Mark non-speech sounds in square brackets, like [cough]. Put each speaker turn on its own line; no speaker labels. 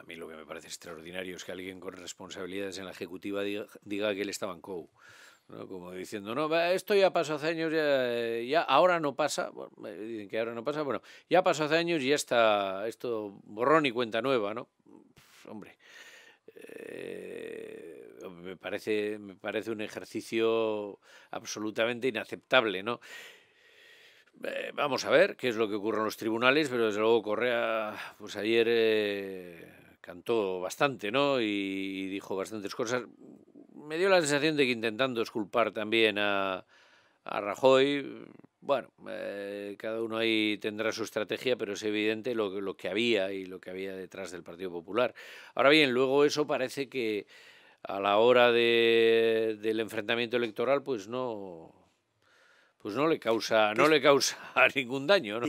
a mí lo que me parece extraordinario es que alguien con responsabilidades en la ejecutiva diga, que él estaba en COU. Como diciendo, no, esto ya pasó hace años, ya, ahora no pasa, dicen que ahora no pasa, bueno, ya pasó hace años y ya está esto borrón y cuenta nueva, ¿no? hombre, eh, me, parece, me parece un ejercicio absolutamente inaceptable, ¿no? Eh, vamos a ver qué es lo que ocurre en los tribunales, pero desde luego Correa, pues ayer eh, cantó bastante, ¿no? Y dijo bastantes cosas. Me dio la sensación de que intentando esculpar también a, Rajoy, bueno, eh, cada uno ahí tendrá su estrategia, pero es evidente lo, lo que había y lo que había detrás del Partido Popular. Ahora bien, luego eso parece que a la hora del enfrentamiento electoral, pues no, pues no le causa, no le causa [laughs]
ningún daño. ¿no?